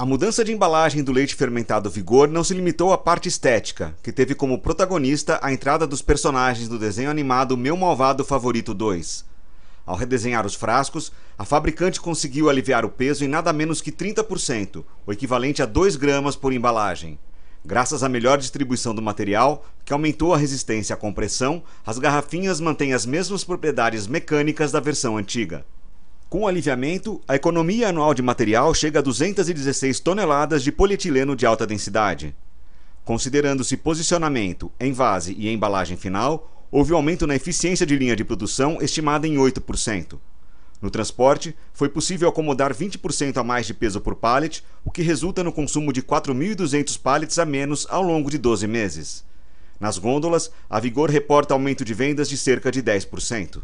A mudança de embalagem do leite fermentado Vigor não se limitou à parte estética, que teve como protagonista a entrada dos personagens do desenho animado Meu Malvado Favorito 2. Ao redesenhar os frascos, a fabricante conseguiu aliviar o peso em nada menos que 30%, o equivalente a 2 gramas por embalagem. Graças à melhor distribuição do material, que aumentou a resistência à compressão, as garrafinhas mantêm as mesmas propriedades mecânicas da versão antiga. Com o aliviamento, a economia anual de material chega a 216 toneladas de polietileno de alta densidade. Considerando-se posicionamento, envase e embalagem final, houve um aumento na eficiência de linha de produção estimada em 8%. No transporte, foi possível acomodar 20% a mais de peso por pallet, o que resulta no consumo de 4.200 pallets a menos ao longo de 12 meses. Nas gôndolas, a Vigor reporta aumento de vendas de cerca de 10%.